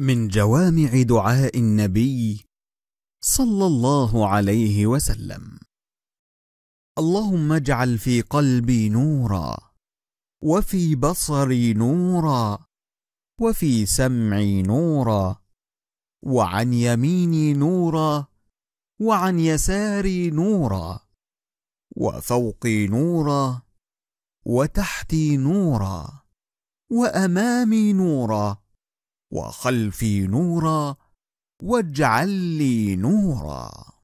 من جوامع دعاء النبي صلى الله عليه وسلم اللهم اجعل في قلبي نورا وفي بصري نورا وفي سمعي نورا وعن يميني نورا وعن يساري نورا وفوقي نورا وتحتي نورا وامامي نورا وخلفي نورا واجعل لي نورا